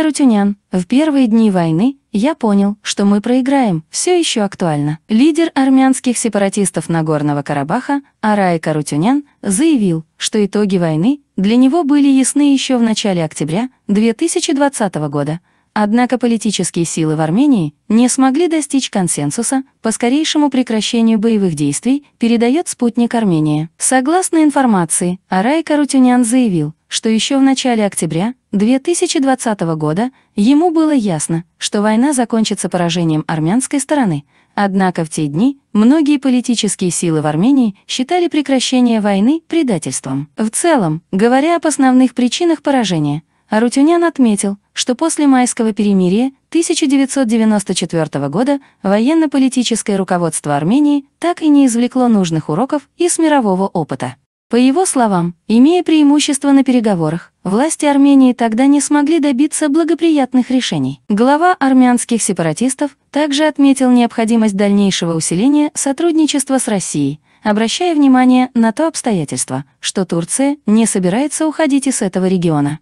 Рутюнян. В первые дни войны я понял, что мы проиграем, все еще актуально. Лидер армянских сепаратистов Нагорного Карабаха Арай Карутюнян заявил, что итоги войны для него были ясны еще в начале октября 2020 года. Однако политические силы в Армении не смогли достичь консенсуса по скорейшему прекращению боевых действий, передает спутник Армения. Согласно информации, Арай Карутюнян заявил, что еще в начале октября 2020 года ему было ясно, что война закончится поражением армянской стороны, однако в те дни многие политические силы в Армении считали прекращение войны предательством. В целом, говоря об основных причинах поражения, Арутюнян отметил, что после майского перемирия 1994 года военно-политическое руководство Армении так и не извлекло нужных уроков из мирового опыта. По его словам, имея преимущество на переговорах, власти Армении тогда не смогли добиться благоприятных решений. Глава армянских сепаратистов также отметил необходимость дальнейшего усиления сотрудничества с Россией, обращая внимание на то обстоятельство, что Турция не собирается уходить из этого региона.